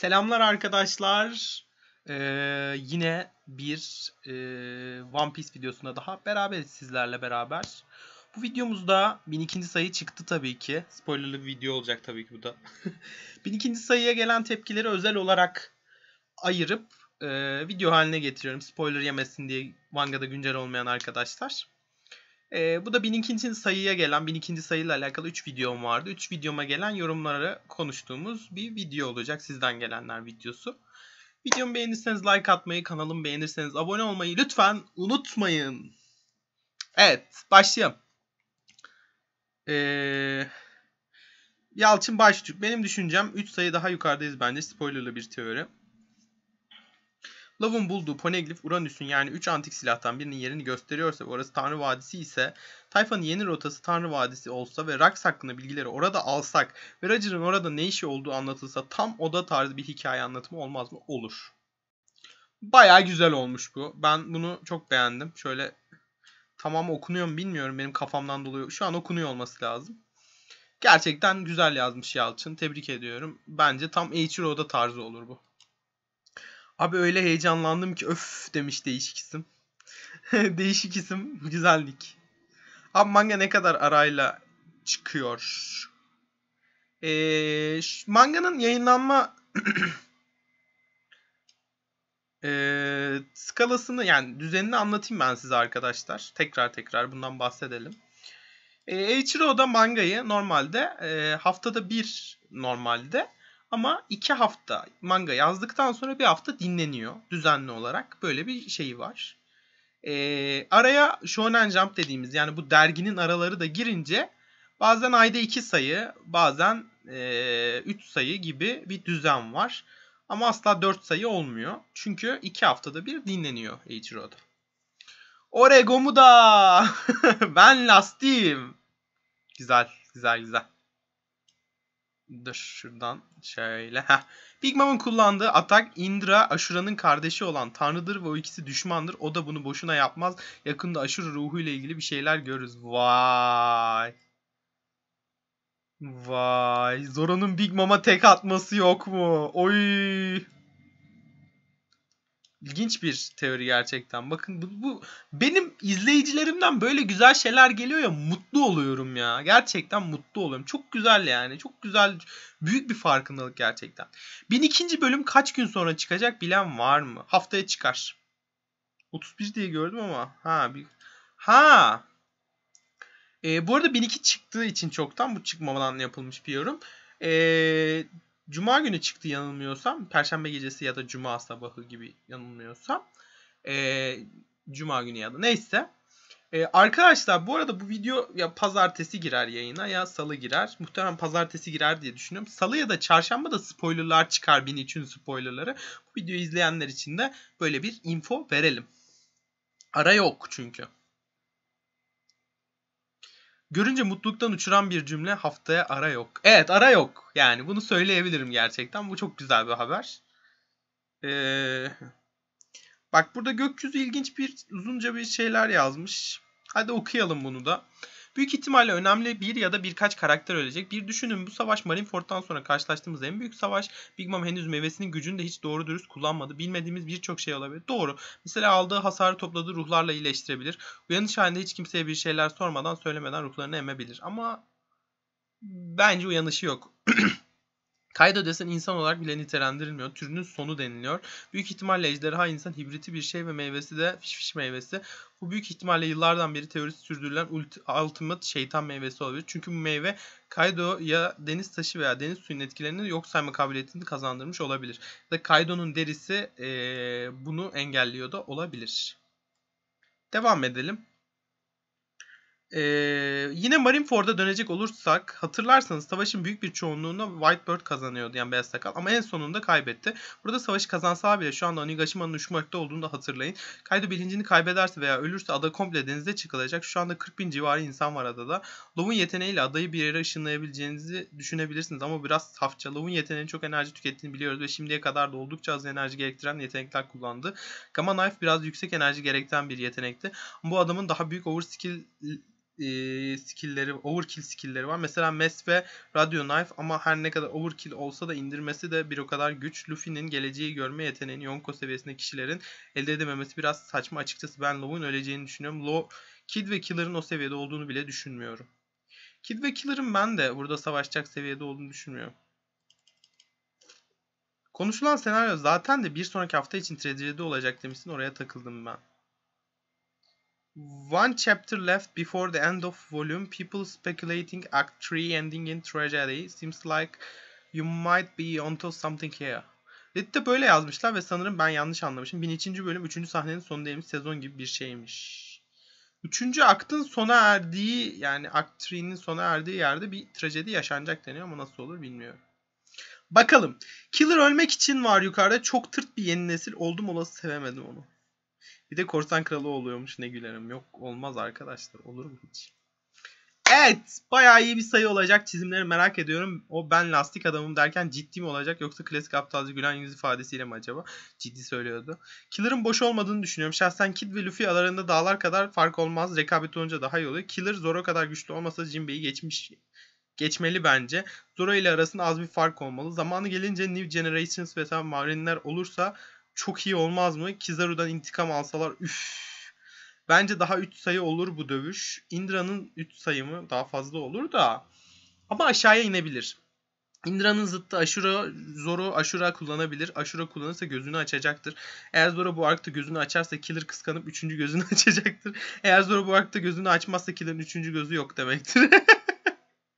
Selamlar arkadaşlar. Ee, yine bir e, One Piece videosunda daha beraber sizlerle beraber. Bu videomuzda 1002. sayı çıktı tabii ki. Spoilerlı bir video olacak tabii ki bu da. 1002. sayıya gelen tepkileri özel olarak ayırıp e, video haline getiriyorum. Spoiler yemesin diye mangada güncel olmayan arkadaşlar. E, bu da 1002. sayıya gelen, 1002. sayıyla alakalı 3 videom vardı. 3 videoma gelen yorumlara konuştuğumuz bir video olacak. Sizden gelenler videosu. Videomu beğenirseniz like atmayı, kanalımı beğenirseniz abone olmayı lütfen unutmayın. Evet, başlayalım. Ee, Yalçın Baştürk. Benim düşüncem 3 sayı daha yukarıdayız bence. Spoilerlı bir teori. Lav'ın bulduğu Poneglyph Uranüs'ün yani 3 antik silahtan birinin yerini gösteriyorsa ve orası Tanrı Vadisi ise Tayfa'nın yeni rotası Tanrı Vadisi olsa ve Rax hakkında bilgileri orada alsak ve Roger'ın orada ne işi olduğu anlatılsa tam oda tarzı bir hikaye anlatımı olmaz mı? Olur. Baya güzel olmuş bu. Ben bunu çok beğendim. Şöyle tamam okunuyor mu bilmiyorum. Benim kafamdan dolayı şu an okunuyor olması lazım. Gerçekten güzel yazmış Yalçın. Tebrik ediyorum. Bence tam Oda tarzı olur bu. Abi öyle heyecanlandım ki öf demiş değişik isim. değişik isim güzellik. Abi manga ne kadar arayla çıkıyor? Ee, manganın yayınlanma e, skalasını yani düzenini anlatayım ben size arkadaşlar. Tekrar tekrar bundan bahsedelim. E, Eiichiro da mangayı normalde e, haftada bir normalde ama iki hafta manga yazdıktan sonra bir hafta dinleniyor düzenli olarak. Böyle bir şey var. E, araya Shonen Jump dediğimiz yani bu derginin araları da girince bazen ayda iki sayı bazen e, 3 sayı gibi bir düzen var. Ama asla dört sayı olmuyor. Çünkü iki haftada bir dinleniyor Eiichiro'da. Oregomu da ben lastiyim. Güzel, güzel, güzel. Dur şuradan şöyle. Heh. Big Mom'un kullandığı atak Indra Ashura'nın kardeşi olan tanrıdır ve o ikisi düşmandır. O da bunu boşuna yapmaz. Yakında Ashura ruhuyla ilgili bir şeyler görürüz. Vay. Vay. Zoro'nun Big Mom'a tek atması yok mu? Oy. İlginç bir teori gerçekten. Bakın bu, bu benim izleyicilerimden böyle güzel şeyler geliyor ya mutlu oluyorum ya. Gerçekten mutlu oluyorum. Çok güzel yani. Çok güzel. Büyük bir farkındalık gerçekten. 1002. bölüm kaç gün sonra çıkacak bilen var mı? Haftaya çıkar. 31 diye gördüm ama. Ha bir Ha. E, bu arada 1002 çıktığı için çoktan bu çıkmamadan yapılmış bir yorum. E, Cuma günü çıktı yanılmıyorsam. Perşembe gecesi ya da cuma sabahı gibi yanılmıyorsam. E, cuma günü ya da neyse. E, arkadaşlar bu arada bu video ya pazartesi girer yayına ya salı girer. Muhtemelen pazartesi girer diye düşünüyorum. Salı ya da çarşamba da spoilerlar çıkar benim için spoilerları. Bu videoyu izleyenler için de böyle bir info verelim. Ara yok çünkü. Görünce mutluluktan uçuran bir cümle haftaya ara yok. Evet ara yok. Yani bunu söyleyebilirim gerçekten. Bu çok güzel bir haber. Ee, bak burada gökyüzü ilginç bir uzunca bir şeyler yazmış. Hadi okuyalım bunu da. Büyük ihtimalle önemli bir ya da birkaç karakter ölecek. Bir düşünün bu savaş Marineford'dan sonra karşılaştığımız en büyük savaş. Big Mom henüz meyvesinin gücünü de hiç doğru dürüst kullanmadı. Bilmediğimiz birçok şey olabilir. Doğru. Mesela aldığı hasarı topladığı ruhlarla iyileştirebilir. Uyanış halinde hiç kimseye bir şeyler sormadan söylemeden ruhlarını emebilir. Ama bence uyanışı yok. Kaido desen insan olarak bile nitelendirilmiyor. Türünün sonu deniliyor. Büyük ihtimalle ejderha insan hibriti bir şey ve meyvesi de fiş fiş meyvesi. Bu büyük ihtimalle yıllardan beri teorisi sürdürülen ultimate şeytan meyvesi olabilir. Çünkü bu meyve Kaido ya deniz taşı veya deniz suyunun etkilerini yok sayma kabiliyetini kazandırmış olabilir. Ve Kaido'nun derisi ee, bunu engelliyor da olabilir. Devam edelim. Ee, yine Marineford'a dönecek olursak hatırlarsanız savaşın büyük bir çoğunluğunda Whitebird kazanıyordu yani Beyaz Sakal ama en sonunda kaybetti. Burada savaşı kazansa bile şu anda Onigashima'nın uçmakta olduğunu da hatırlayın. Kaido bilincini kaybederse veya ölürse ada komple denize çıkılacak. Şu anda 40 bin civarı insan var adada. Lov'un yeteneğiyle adayı bir yere ışınlayabileceğinizi düşünebilirsiniz ama biraz safça. Lov'un yeteneğinin çok enerji tükettiğini biliyoruz ve şimdiye kadar da oldukça az enerji gerektiren yetenekler kullandı. Gamma Knife biraz yüksek enerji gerektiren bir yetenekti. Bu adamın daha büyük overskill e, skill'leri, overkill skill'leri var. Mesela Mass ve Radio Knife ama her ne kadar overkill olsa da indirmesi de bir o kadar güç. Luffy'nin geleceği görme yeteneğini Yonko seviyesinde kişilerin elde edememesi biraz saçma. Açıkçası ben Low'un öleceğini düşünüyorum. Low, Kid ve Killer'ın o seviyede olduğunu bile düşünmüyorum. Kid ve Killer'ın ben de burada savaşacak seviyede olduğunu düşünmüyorum. Konuşulan senaryo zaten de bir sonraki hafta için trajedide olacak demişsin oraya takıldım ben. One chapter left before the end of volume, people speculating Act 3 ending in tragedy. Seems like you might be onto something here. Reddit'te böyle yazmışlar ve sanırım ben yanlış anlamışım. 1002. bölüm 3. sahnenin sonundaymış. Sezon gibi bir şeymiş. 3. aktın sona erdiği yani Act 3'nin sona erdiği yerde bir trajedi yaşanacak deniyor ama nasıl olur bilmiyorum. Bakalım. Killer ölmek için var yukarıda. Çok tırt bir yeni nesil. Oldum olası sevemedim onu. Bir de korsan kralı oluyormuş ne gülerim. Yok olmaz arkadaşlar. Olur mu hiç? Evet. Bayağı iyi bir sayı olacak. Çizimleri merak ediyorum. O ben lastik adamım derken ciddi mi olacak? Yoksa klasik aptalcı gülen yüz ifadesiyle mi acaba? Ciddi söylüyordu. Killer'ın boş olmadığını düşünüyorum. Şahsen Kid ve Luffy aralarında dağlar kadar fark olmaz. Rekabet olunca daha iyi oluyor. Killer Zoro kadar güçlü olmasa Jinbei'yi geçmiş geçmeli bence. Zoro ile arasında az bir fark olmalı. Zamanı gelince New Generations ve Marinler olursa çok iyi olmaz mı? Kizaru'dan intikam alsalar üf. Bence daha 3 sayı olur bu dövüş. Indra'nın 3 sayımı daha fazla olur da. Ama aşağıya inebilir. Indra'nın zıttı Aşura, Zoro Aşura kullanabilir. Aşura kullanırsa gözünü açacaktır. Eğer Zoro bu arkta gözünü açarsa Killer kıskanıp 3. gözünü açacaktır. Eğer Zoro bu arkta gözünü açmazsa Killer'ın 3. gözü yok demektir.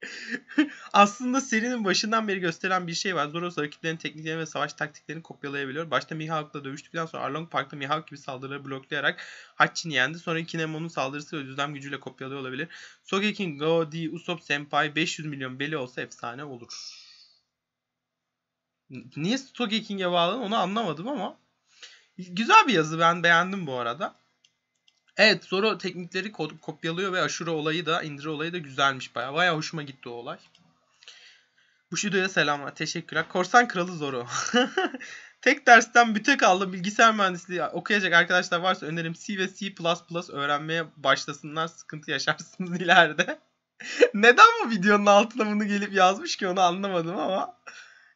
Aslında serinin başından beri gösteren bir şey var. Zoros rakiplerin tekniklerini ve savaş taktiklerini kopyalayabiliyor. Başta Mihawk'la dövüştükten sonra Arlong Park'ta Mihawk gibi saldırıları bloklayarak Hachi'ni yendi. Sonra Kinemon'un saldırısı ve düzlem gücüyle kopyalıyor olabilir. Sogeking, Go, D, Usopp, Senpai 500 milyon beli olsa efsane olur. Niye Sogeking'e bağlı onu anlamadım ama. Güzel bir yazı ben beğendim bu arada. Evet Zoro teknikleri kopyalıyor ve aşure olayı da indire olayı da güzelmiş baya. Baya hoşuma gitti o olay. Bushido'ya selamlar. Teşekkürler. Korsan Kralı Zoro. Tek dersten bütek aldım. Bilgisayar mühendisliği okuyacak arkadaşlar varsa önerim C ve C++ öğrenmeye başlasınlar. Sıkıntı yaşarsınız ileride. Neden bu videonun altına bunu gelip yazmış ki onu anlamadım ama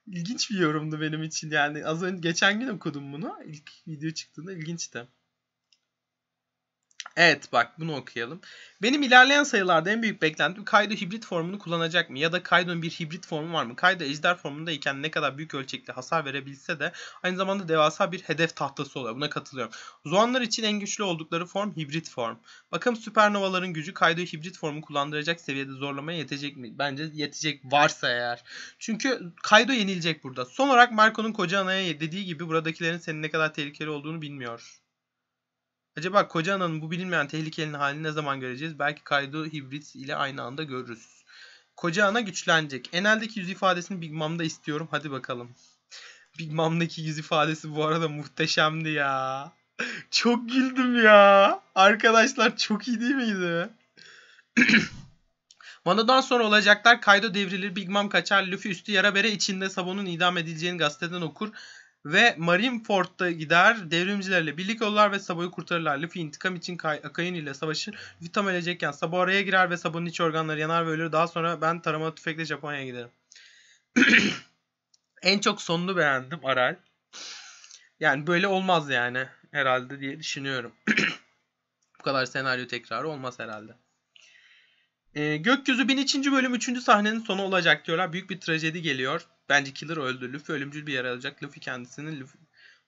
ilginç bir yorumdu benim için yani. Az önce geçen gün okudum bunu. İlk video çıktığında ilginçti. Evet bak bunu okuyalım. Benim ilerleyen sayılarda en büyük beklentim Kaido hibrit formunu kullanacak mı? Ya da Kaido'nun bir hibrit formu var mı? Kaido ejder formundayken ne kadar büyük ölçekli hasar verebilse de aynı zamanda devasa bir hedef tahtası oluyor. Buna katılıyorum. Zuanlar için en güçlü oldukları form hibrit form. Bakalım süpernovaların gücü Kaido hibrit formu kullandıracak seviyede zorlamaya yetecek mi? Bence yetecek varsa eğer. Çünkü Kaido yenilecek burada. Son olarak Marco'nun koca anaya dediği gibi buradakilerin senin ne kadar tehlikeli olduğunu bilmiyor. Acaba koca ananın bu bilinmeyen tehlikenin halini ne zaman göreceğiz? Belki Kaido hibrit ile aynı anda görürüz. Koca ana güçlenecek. Enel'deki yüz ifadesini Big Mom'da istiyorum. Hadi bakalım. Big Mom'daki yüz ifadesi bu arada muhteşemdi ya. çok güldüm ya. Arkadaşlar çok iyi değil miydi? Wanda'dan sonra olacaklar. Kaido devrilir, Big Mom kaçar, Luffy üstü yara bere içinde Sabon'un idam edileceğini gazeteden okur ve Marineford'da gider devrimcilerle birlik olurlar ve Sabo'yu kurtarırlar. Luffy intikam için Kay Akain ile savaşır. Luffy tam ölecekken Sabo araya girer ve Sabo'nun iç organları yanar ve ölür. Daha sonra ben tarama tüfekle Japonya'ya giderim. en çok sonunu beğendim Aral. Yani böyle olmaz yani herhalde diye düşünüyorum. Bu kadar senaryo tekrarı olmaz herhalde. Ee, Gökyüzü 1003. bölüm 3. sahnenin sonu olacak diyorlar. Büyük bir trajedi geliyor. Bence Killer öldü. Luffy ölümcül bir yer alacak. Luffy kendisini Luffy,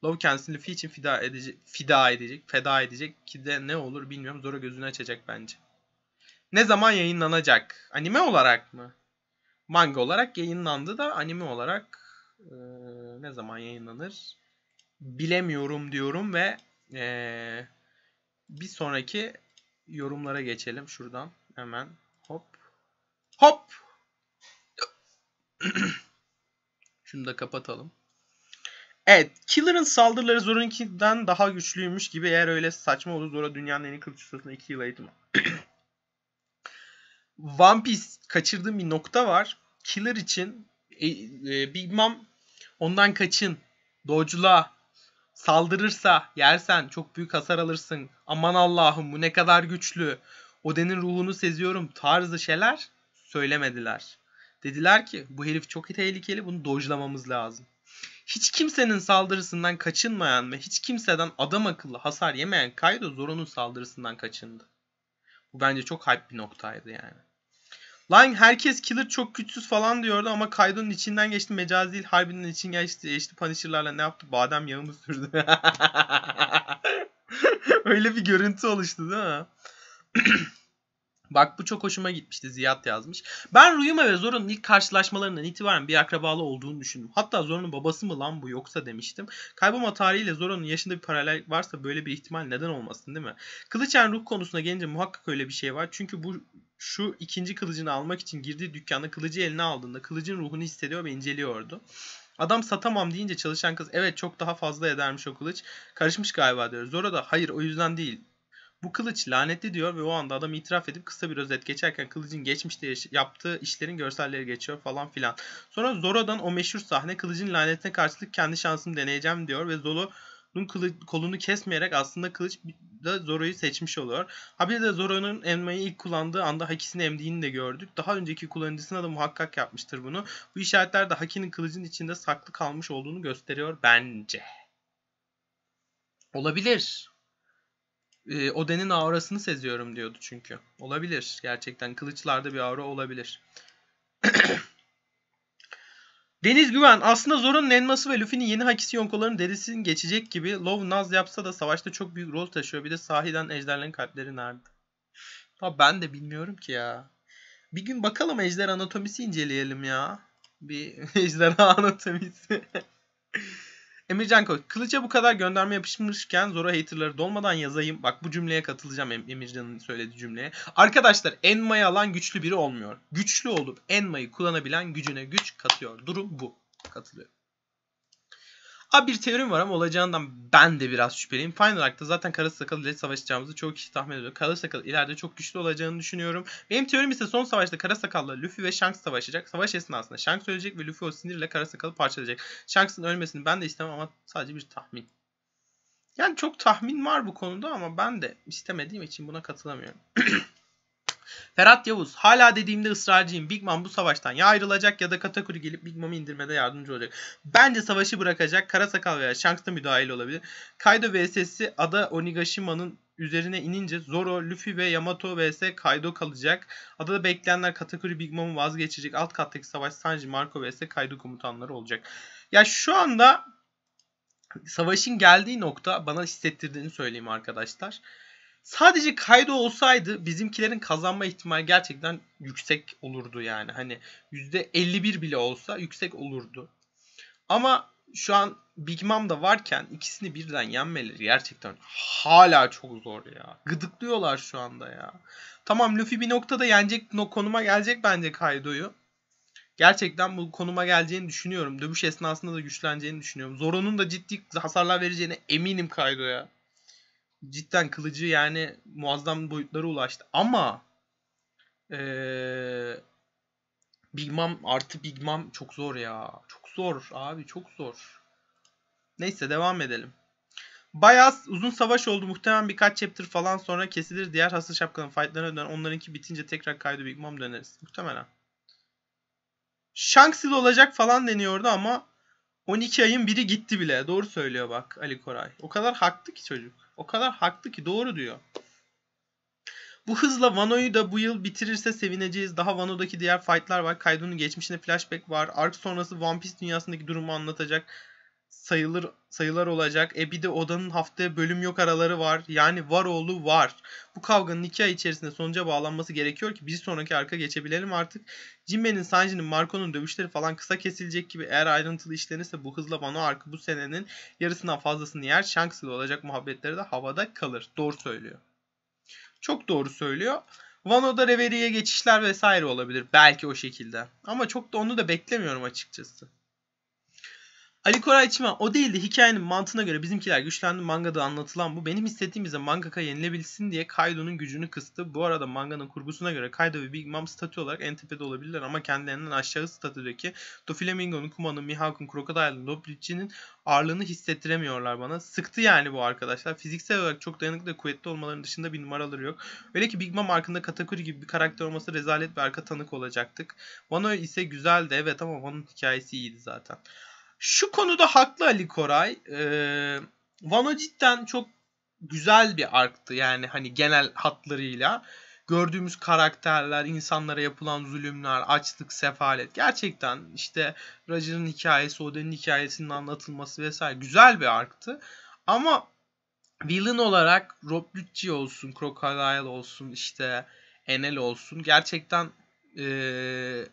Love kendisini Luffy için fida edecek, fida edecek, feda edecek ki de ne olur bilmiyorum. Zoro gözünü açacak bence. Ne zaman yayınlanacak? Anime olarak mı? Manga olarak yayınlandı da anime olarak e, ne zaman yayınlanır? Bilemiyorum diyorum ve e, bir sonraki yorumlara geçelim şuradan hemen. Hop. Hop. Şunu da kapatalım. Evet. Killer'ın saldırıları Zor'unkinden daha güçlüymüş gibi eğer öyle saçma olur Zor'a dünyanın en iyi kılıç ustasına 2 yıl eğitim One Piece kaçırdığım bir nokta var. Killer için e, e, Big Mom ondan kaçın. Doğuculuğa saldırırsa yersen çok büyük hasar alırsın. Aman Allah'ım bu ne kadar güçlü. Oden'in ruhunu seziyorum tarzı şeyler söylemediler. Dediler ki bu herif çok tehlikeli bunu dojlamamız lazım. Hiç kimsenin saldırısından kaçınmayan ve hiç kimseden adam akıllı hasar yemeyen Kaido Zoro'nun saldırısından kaçındı. Bu bence çok hype bir noktaydı yani. Lan herkes killer çok güçsüz falan diyordu ama Kaido'nun içinden geçti. mecaz değil harbinin için geçti. geçti Punisher'larla ne yaptı? Badem yağı sürdü? Öyle bir görüntü oluştu değil mi? Bak bu çok hoşuma gitmişti. Ziyad yazmış. Ben Ruyuma ve Zoro'nun ilk karşılaşmalarından itibaren bir akrabalı olduğunu düşündüm. Hatta Zoro'nun babası mı lan bu yoksa demiştim. Kaybolma tarihiyle Zoro'nun yaşında bir paralel varsa böyle bir ihtimal neden olmasın değil mi? Kılıçen ruh konusuna gelince muhakkak öyle bir şey var. Çünkü bu şu ikinci kılıcını almak için girdiği dükkanda kılıcı eline aldığında kılıcın ruhunu hissediyor ve inceliyordu. Adam satamam deyince çalışan kız evet çok daha fazla edermiş o kılıç. Karışmış galiba diyor. Zora da hayır o yüzden değil bu kılıç lanetli diyor ve o anda adam itiraf edip kısa bir özet geçerken kılıcın geçmişte yaptığı işlerin görselleri geçiyor falan filan. Sonra Zoro'dan o meşhur sahne kılıcın lanetine karşılık kendi şansımı deneyeceğim diyor ve Zoro Zoro'nun kolunu kesmeyerek aslında kılıç da Zoro'yu seçmiş oluyor. Habire de Zoro'nun elmayı ilk kullandığı anda Haki'sini emdiğini de gördük. Daha önceki kullanıcısına da muhakkak yapmıştır bunu. Bu işaretler de Haki'nin kılıcın içinde saklı kalmış olduğunu gösteriyor bence. Olabilir e, Oden'in aurasını seziyorum diyordu çünkü. Olabilir. Gerçekten kılıçlarda bir aura olabilir. Deniz Güven aslında Zor'un Nenması ve Luffy'nin yeni Hakisi Yonkoların derisini geçecek gibi Love Naz yapsa da savaşta çok büyük rol taşıyor. Bir de sahiden ejderlerin kalpleri nerede? Ha ben de bilmiyorum ki ya. Bir gün bakalım ejder anatomisi inceleyelim ya. Bir ejderha anatomisi. Emircan Koç. Kılıç'a bu kadar gönderme yapışmışken Zora haterları dolmadan yazayım. Bak bu cümleye katılacağım Emircan'ın söylediği cümleye. Arkadaşlar Enma'yı alan güçlü biri olmuyor. Güçlü olup Enma'yı kullanabilen gücüne güç katıyor. Durum bu. Katılıyor. Abi bir teorim var ama olacağından ben de biraz şüpheliyim. Final Art'ta zaten Kara Sakal ile savaşacağımızı çok kişi tahmin ediyor. Kara Sakal ileride çok güçlü olacağını düşünüyorum. Benim teorim ise son savaşta Kara Sakal'la Luffy ve Shanks savaşacak. Savaş esnasında Shanks ölecek ve Luffy o sinirle Kara Sakal'ı parçalayacak. Shanks'ın ölmesini ben de istemem ama sadece bir tahmin. Yani çok tahmin var bu konuda ama ben de istemediğim için buna katılamıyorum. Ferhat Yavuz hala dediğimde ısrarcıyım. Big Mom bu savaştan ya ayrılacak ya da Katakuri gelip Big Mom'u indirmede yardımcı olacak. Bence savaşı bırakacak. Kara Sakal veya Shanks da müdahil olabilir. Kaido vs'si ada Onigashima'nın üzerine inince Zoro, Luffy ve Yamato vs Kaido kalacak. Adada bekleyenler Katakuri Big Mom'u vazgeçecek. Alt kattaki savaş Sanji, Marco vs Kaido komutanları olacak. Ya şu anda savaşın geldiği nokta bana hissettirdiğini söyleyeyim arkadaşlar. Sadece Kaido olsaydı bizimkilerin kazanma ihtimali gerçekten yüksek olurdu yani. Hani %51 bile olsa yüksek olurdu. Ama şu an Big Mom da varken ikisini birden yenmeleri gerçekten hala çok zor ya. Gıdıklıyorlar şu anda ya. Tamam Luffy bir noktada yenecek no konuma gelecek bence Kaido'yu. Gerçekten bu konuma geleceğini düşünüyorum. Dövüş esnasında da güçleneceğini düşünüyorum. Zoro'nun da ciddi hasarlar vereceğine eminim Kaido'ya cidden kılıcı yani muazzam boyutlara ulaştı. Ama ee, Big Mom artı Big Mom çok zor ya. Çok zor abi çok zor. Neyse devam edelim. Bayağı uzun savaş oldu. Muhtemelen birkaç chapter falan sonra kesilir. Diğer hasıl şapkanın fightlarına dön. Onlarınki bitince tekrar kaydı Big Mom döneriz. Muhtemelen. Shanks'il olacak falan deniyordu ama 12 ayın biri gitti bile. Doğru söylüyor bak Ali Koray. O kadar haklı ki çocuk. O kadar haklı ki doğru diyor. Bu hızla Vano'yu da bu yıl bitirirse sevineceğiz. Daha Vano'daki diğer fightlar var. Kaido'nun geçmişine flashback var. Ark sonrası One Piece dünyasındaki durumu anlatacak sayılır sayılar olacak. E bir de odanın haftaya bölüm yok araları var. Yani var oğlu var. Bu kavganın iki ay içerisinde sonuca bağlanması gerekiyor ki bir sonraki arka geçebilelim artık. Jinbe'nin, Sanji'nin, Marco'nun dövüşleri falan kısa kesilecek gibi eğer ayrıntılı işlenirse bu hızla Wano arka bu senenin yarısından fazlasını yer. Shanks ile olacak muhabbetleri de havada kalır. Doğru söylüyor. Çok doğru söylüyor. Wano'da Revery'e geçişler vesaire olabilir. Belki o şekilde. Ama çok da onu da beklemiyorum açıkçası. Ali Koray Çimen o değildi. Hikayenin mantığına göre bizimkiler güçlendi. Mangada anlatılan bu. Benim hissettiğim ise mangaka yenilebilsin diye Kaido'nun gücünü kıstı. Bu arada manganın kurgusuna göre Kaido ve Big Mom statü olarak en tepede olabilirler ama kendilerinden aşağı statüdeki Doflamingo'nun, Kuma'nın, Mihawk'un, Crocodile'ın, Loblicci'nin ağırlığını hissettiremiyorlar bana. Sıktı yani bu arkadaşlar. Fiziksel olarak çok dayanıklı ve kuvvetli olmaların dışında bir numaraları yok. Öyle ki Big Mom arkında Katakuri gibi bir karakter olması rezalet bir arka tanık olacaktık. Wano ise güzeldi evet ama Wano'nun hikayesi iyiydi zaten. Şu konuda haklı Ali Koray. Ee, Vano cidden çok güzel bir arktı. Yani hani genel hatlarıyla gördüğümüz karakterler, insanlara yapılan zulümler, açlık, sefalet. Gerçekten işte Roger'ın hikayesi, Oden'in hikayesinin anlatılması vesaire güzel bir arktı. Ama villain olarak Rob Lucci olsun, Crocodile olsun, işte Enel olsun gerçekten ee,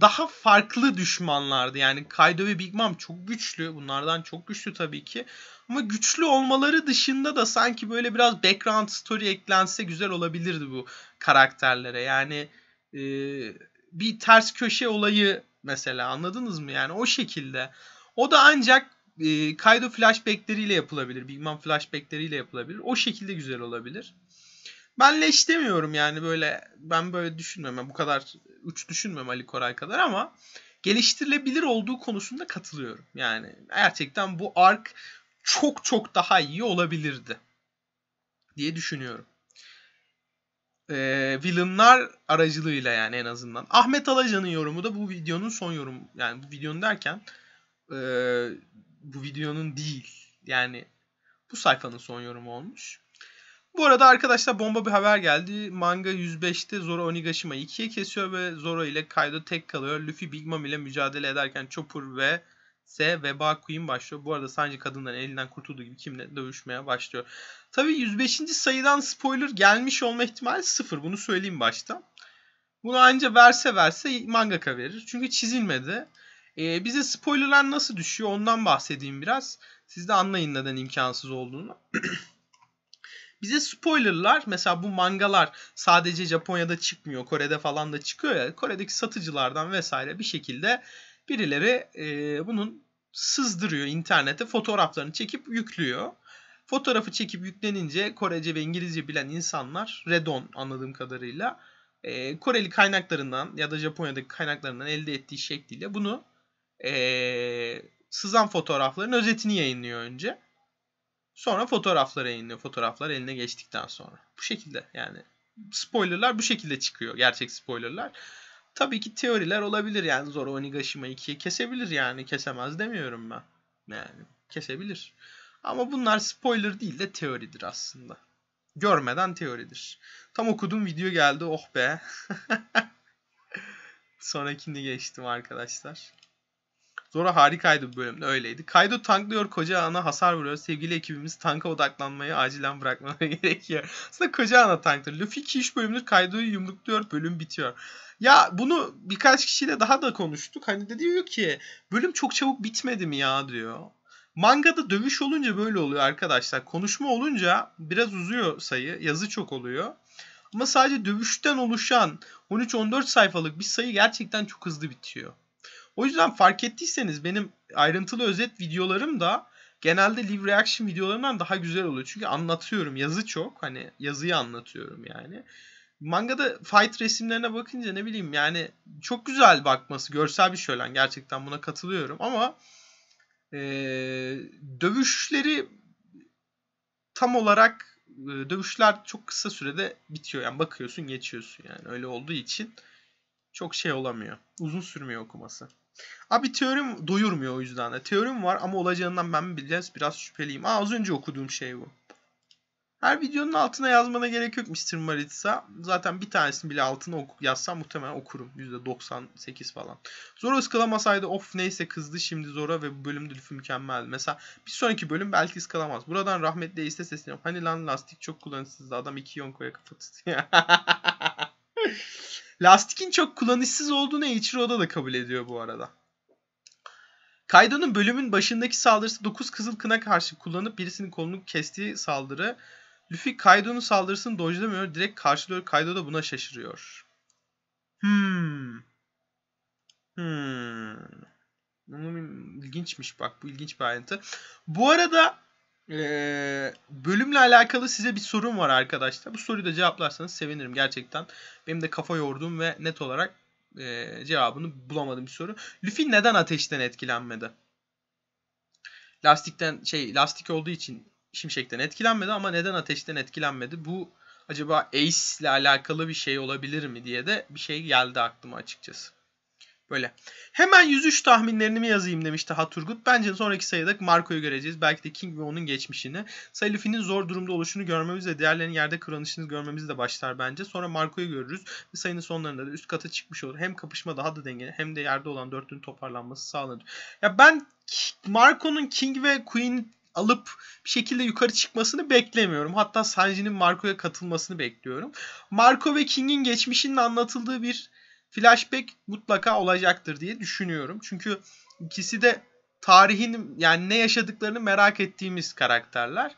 daha farklı düşmanlardı. Yani Kaido ve Big Mom çok güçlü. Bunlardan çok güçlü tabii ki. Ama güçlü olmaları dışında da sanki böyle biraz background story eklense güzel olabilirdi bu karakterlere. Yani e, bir ters köşe olayı mesela anladınız mı? Yani o şekilde. O da ancak e, Kaido flashbackleriyle yapılabilir. Big Mom flashbackleriyle yapılabilir. O şekilde güzel olabilir. Ben leş demiyorum yani böyle ben böyle düşünmüyorum. Yani bu kadar uç düşünmem Ali Koray kadar ama geliştirilebilir olduğu konusunda katılıyorum. Yani gerçekten bu ark çok çok daha iyi olabilirdi diye düşünüyorum. Ee, villainlar aracılığıyla yani en azından. Ahmet Alacan'ın yorumu da bu videonun son yorum Yani bu videonun derken e, bu videonun değil. Yani bu sayfanın son yorumu olmuş. Bu arada arkadaşlar bomba bir haber geldi. Manga 105'te Zoro Onigashima ikiye kesiyor ve Zoro ile Kaido tek kalıyor. Luffy Big Mom ile mücadele ederken Chopper ve S veba Queen başlıyor. Bu arada sadece kadınların elinden kurtulduğu gibi kimle dövüşmeye başlıyor. Tabi 105. sayıdan spoiler gelmiş olma ihtimali sıfır. Bunu söyleyeyim başta. Bunu anca verse verse mangaka verir. Çünkü çizilmedi. Ee, bize spoilerlar nasıl düşüyor ondan bahsedeyim biraz. Siz de anlayın neden imkansız olduğunu. Bize spoilerlar mesela bu mangalar sadece Japonya'da çıkmıyor. Kore'de falan da çıkıyor ya. Kore'deki satıcılardan vesaire bir şekilde birileri e, bunun sızdırıyor internete fotoğraflarını çekip yüklüyor. Fotoğrafı çekip yüklenince Korece ve İngilizce bilen insanlar Redon anladığım kadarıyla e, Koreli kaynaklarından ya da Japonya'daki kaynaklarından elde ettiği şekliyle bunu e, sızan fotoğrafların özetini yayınlıyor önce. Sonra fotoğrafları yayınlıyor. Fotoğraflar eline geçtikten sonra. Bu şekilde yani spoilerlar bu şekilde çıkıyor. Gerçek spoilerlar. Tabii ki teoriler olabilir yani Zoro Onigashima 2'ye kesebilir yani kesemez demiyorum ben. Yani kesebilir. Ama bunlar spoiler değil de teoridir aslında. Görmeden teoridir. Tam okudum video geldi oh be. Sonrakini geçtim arkadaşlar. Zora harikaydı bu bölümde öyleydi. Kaido tanklıyor koca ana hasar vuruyor. Sevgili ekibimiz tanka odaklanmayı acilen bırakmaları gerekiyor. Aslında koca ana tanktır. Luffy 2 3 bölümdür Kaido'yu yumrukluyor bölüm bitiyor. Ya bunu birkaç kişiyle daha da konuştuk. Hani de diyor ki bölüm çok çabuk bitmedi mi ya diyor. Mangada dövüş olunca böyle oluyor arkadaşlar. Konuşma olunca biraz uzuyor sayı. Yazı çok oluyor. Ama sadece dövüşten oluşan 13-14 sayfalık bir sayı gerçekten çok hızlı bitiyor. O yüzden fark ettiyseniz benim ayrıntılı özet videolarım da genelde live reaction videolarından daha güzel oluyor. Çünkü anlatıyorum. Yazı çok. Hani yazıyı anlatıyorum yani. Mangada fight resimlerine bakınca ne bileyim yani çok güzel bakması. Görsel bir şölen. Gerçekten buna katılıyorum ama e, dövüşleri tam olarak dövüşler çok kısa sürede bitiyor. Yani bakıyorsun geçiyorsun yani. Öyle olduğu için çok şey olamıyor. Uzun sürmüyor okuması. Abi teorim doyurmuyor o yüzden de. Teorim var ama olacağından ben biraz, biraz şüpheliyim. Aa, az önce okuduğum şey bu. Her videonun altına yazmana gerek yok Mr. Maritza. Zaten bir tanesini bile altına oku yazsam muhtemelen okurum. %98 falan. Zora ıskalamasaydı of neyse kızdı şimdi Zora ve bu bölümde lüfü mükemmel. Mesela bir sonraki bölüm belki ıskalamaz. Buradan rahmetli iste sesleniyorum. Hani lan lastik çok kullanışsızdı. Adam iki yonkoya kafa tutuyor. Lastikin çok kullanışsız olduğunu Ichiro'da da kabul ediyor bu arada. Kaido'nun bölümün başındaki saldırısı 9 Kızıl Kına karşı kullanıp birisinin kolunu kestiği saldırı. Luffy Kaido'nun saldırısını dojlamıyor. Direkt karşılıyor. Kaido da buna şaşırıyor. Hmm. Hmm. Bunun ilginçmiş bak. Bu ilginç bir ayrıntı. Bu arada ee, bölümle alakalı size bir sorum var arkadaşlar. Bu soruyu da cevaplarsanız sevinirim gerçekten. Benim de kafa yorduğum ve net olarak e, cevabını bulamadığım bir soru. Luffy neden ateşten etkilenmedi? Lastikten şey lastik olduğu için şimşekten etkilenmedi ama neden ateşten etkilenmedi? Bu acaba Ace ile alakalı bir şey olabilir mi diye de bir şey geldi aklıma açıkçası. Böyle. Hemen 103 tahminlerini mi yazayım demişti Haturgut. Bence sonraki sayıda Marco'yu göreceğiz. Belki de King ve onun geçmişini. Salifi'nin zor durumda oluşunu görmemiz ve diğerlerinin yerde kırılışını görmemiz de başlar bence. Sonra Marco'yu görürüz. Ve sayının sonlarında da üst kata çıkmış olur. Hem kapışma daha da dengeli hem de yerde olan dörtlünün toparlanması sağlanır. Ya ben Marco'nun King ve Queen alıp bir şekilde yukarı çıkmasını beklemiyorum. Hatta Sanji'nin Marco'ya katılmasını bekliyorum. Marco ve King'in geçmişinin anlatıldığı bir flashback mutlaka olacaktır diye düşünüyorum. Çünkü ikisi de tarihin yani ne yaşadıklarını merak ettiğimiz karakterler.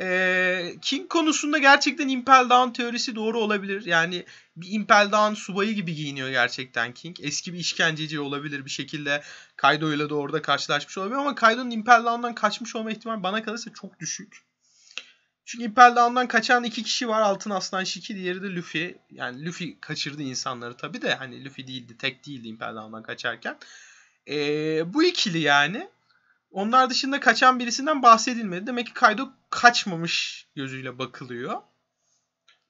Ee, King konusunda gerçekten Impel Down teorisi doğru olabilir. Yani bir Impel Down subayı gibi giyiniyor gerçekten King. Eski bir işkenceci olabilir bir şekilde. Kaido ile de orada karşılaşmış olabilir ama Kaido'nun Impel Down'dan kaçmış olma ihtimali bana kalırsa çok düşük. Çünkü İmpel Down'dan kaçan iki kişi var. Altın Aslan Şiki, diğeri de Luffy. Yani Luffy kaçırdı insanları tabii de. Hani Luffy değildi, tek değildi İmpel Down'dan kaçarken. Ee, bu ikili yani. Onlar dışında kaçan birisinden bahsedilmedi. Demek ki Kaido kaçmamış gözüyle bakılıyor.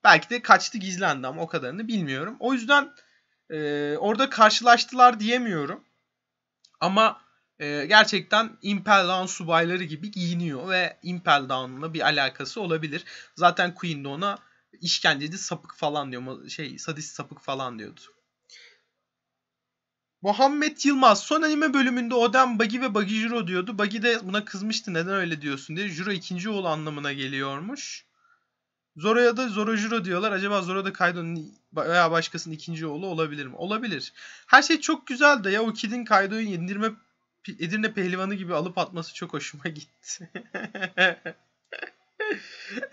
Belki de kaçtı gizlendi ama o kadarını bilmiyorum. O yüzden e, orada karşılaştılar diyemiyorum. Ama e, gerçekten Impel Down subayları gibi giyiniyor ve Impel Down'la bir alakası olabilir. Zaten Queen de ona işkenceci sapık falan diyor. Şey sadist sapık falan diyordu. Muhammed Yılmaz son anime bölümünde Oden Bagi ve Bagi Jiro diyordu. Bagi de buna kızmıştı neden öyle diyorsun diye. Juro ikinci oğlu anlamına geliyormuş. Zoro'ya da Zoro Jiro diyorlar. Acaba Zoro da Kaido'nun veya başkasının ikinci oğlu olabilir mi? Olabilir. Her şey çok güzel de ya o Kid'in Kaido'yu yendirme Edirne pehlivanı gibi alıp atması çok hoşuma gitti.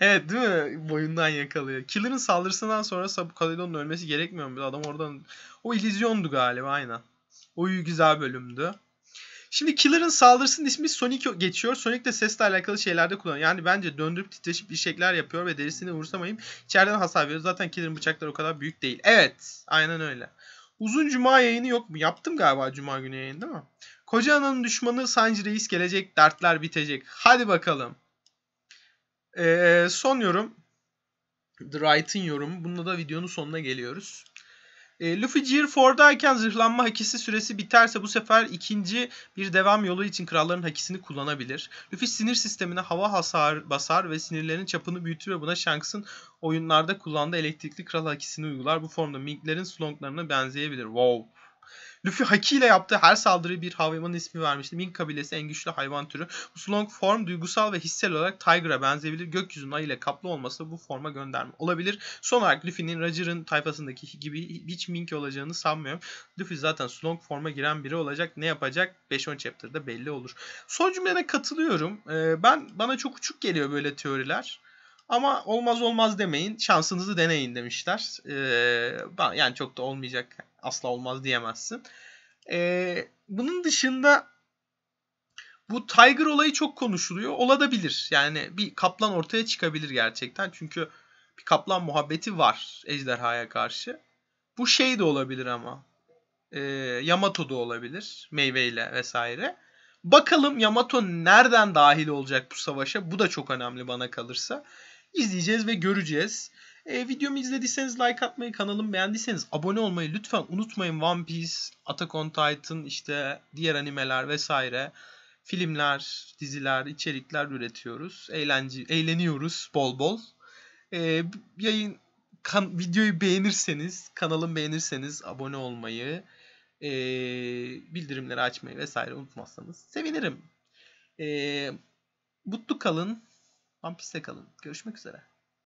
evet değil mi? Boyundan yakalıyor. Killer'ın saldırısından sonra Subcaledon'un ölmesi gerekmiyor mu? Adam oradan... O illüzyondu galiba aynen. O güzel bölümdü. Şimdi Killer'ın saldırısının ismi Sonic geçiyor. Sonic de sesle alakalı şeylerde kullanıyor. Yani bence döndürüp titreşip bir şeyler yapıyor ve derisini vursamayayım. İçeriden hasar veriyor. Zaten Killer'ın bıçakları o kadar büyük değil. Evet. Aynen öyle. Uzun cuma yayını yok mu? Yaptım galiba cuma günü yayını değil mi? Koca ananın düşmanı Sancı Reis gelecek. Dertler bitecek. Hadi bakalım. Ee, son yorum. The Right'ın yorumu. Bununla da videonun sonuna geliyoruz. E, Luffy Gear 4'dayken zırhlanma hakisi süresi biterse bu sefer ikinci bir devam yolu için kralların hakisini kullanabilir. Luffy sinir sistemine hava hasar basar ve sinirlerin çapını büyütür ve buna Shanks'ın oyunlarda kullandığı elektrikli kral hakisini uygular. Bu formda Mink'lerin slonglarına benzeyebilir. Wow. Luffy ile yaptığı her saldırı bir hayvanın ismi vermişti. Mink kabilesi en güçlü hayvan türü. Uslong form duygusal ve hissel olarak Tiger'a benzeyebilir. Gökyüzünün ay ile kaplı olması bu forma gönderme olabilir. Son olarak Luffy'nin Roger'ın tayfasındaki gibi hiç Mink olacağını sanmıyorum. Luffy zaten Slong forma giren biri olacak. Ne yapacak? 5-10 chapter'da belli olur. Son cümlene katılıyorum. Ee, ben Bana çok uçuk geliyor böyle teoriler. Ama olmaz olmaz demeyin. Şansınızı deneyin demişler. Ee, yani çok da olmayacak. Asla olmaz diyemezsin. Ee, bunun dışında bu Tiger olayı çok konuşuluyor. Olabilir. Yani bir kaplan ortaya çıkabilir gerçekten. Çünkü bir kaplan muhabbeti var ejderhaya karşı. Bu şey de olabilir ama. Ee, Yamato da olabilir. Meyveyle vesaire. Bakalım Yamato nereden dahil olacak bu savaşa? Bu da çok önemli bana kalırsa izleyeceğiz ve göreceğiz. E, videomu izlediyseniz like atmayı, kanalımı beğendiyseniz abone olmayı lütfen unutmayın. One Piece, Attack on Titan, işte diğer animeler vesaire filmler, diziler, içerikler üretiyoruz. Eğlence, eğleniyoruz bol bol. E, yayın kan, videoyu beğenirseniz, kanalımı beğenirseniz abone olmayı, e, bildirimleri açmayı vesaire unutmazsanız sevinirim. E, mutlu kalın. One Piece'te kalın. Görüşmek üzere.